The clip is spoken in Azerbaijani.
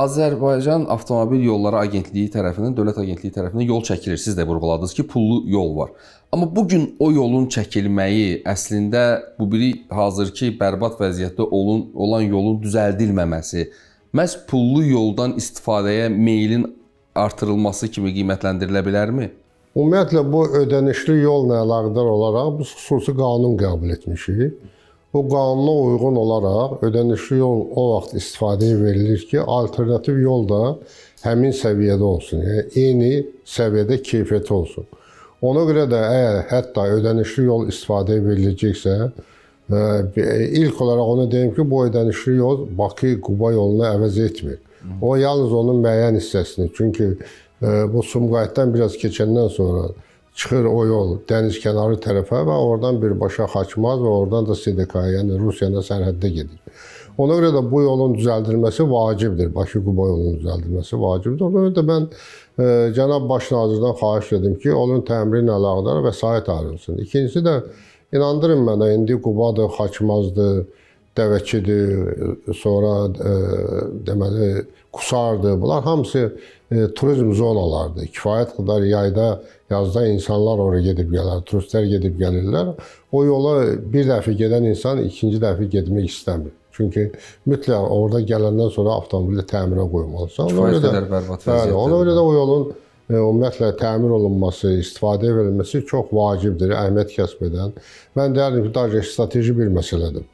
Azərbaycan Avtomobil Yolları Agentliyi tərəfindən, Dövlət Agentliyi tərəfindən yol çəkilir. Siz də vurğuladınız ki, pullu yol var. Amma bu gün o yolun çəkilməyi əslində bu biri hazır ki, bərbad vəziyyətdə olun, olan yolun düzəldilməməsi, məhz pullu yoldan istifadəyə meylin artırılması kimi qiymətləndirilə bilərmi? Ümumiyyətlə bu ödənişli yolla əlaqədar olaraq biz xüsusi qanun qəbul etmişik. Bu qanuna uyğun olaraq ödənişli yol o vaxt istifadəyə verilir ki, alternativ yol da həmin səviyyədə olsun. Yəni eyni səviyyədə keyfiyyəti olsun. Ona görə də əgər hətta ödənişli yol istifadəyə veriləcəksə, e, e, ilk olaraq onu deyim ki, bu ödənişli yol Bakı-Quba yolunu əvəz etmir. O yalnız onun müəyyən hissəsini. Çünki e, bu Sumqayıtdan biraz keçəndən sonra çıxır o yol dəniz kənarı tərəfə və oradan birbaşa Xaçmaz və oradan da SDK-ya, yəni Rusiyanın sərhəddə gedir. Ona görə də bu yolun düzəldilməsi vacibdir. Bakı-Quba yolunun düzəldilməsi vacibdir. Ona görə də mən e, cənab baş nazirdən xahiş edim ki, onun təmiri ilə əlaqədar vəsait ayrılsın. İkincisi də inandırın mənə, indi Qubadır, Xaçmazdır, dəvəkidir, sonra ə, e, deməli qusardır. Bunlar hamısı ə, e, turizm zonalarıdır. Kifayət qədər yayda, yazda insanlar ora gedib gəlir, turistlər gedib gəlirlər. O yola bir dəfə gedən insan ikinci dəfə getmək istəmir. Çünki mütləq orada gələndən sonra avtomobili təmirə qoymalısan. Ona görə də bərbad vəziyyətdir. Bəli, ona görə də o yolun ümumiyyətlə e, təmir olunması, istifadə verilməsi çox vacibdir, əhəmiyyət kəsb edən. Mən deyərdim ki, daha strateji bir məsələdir.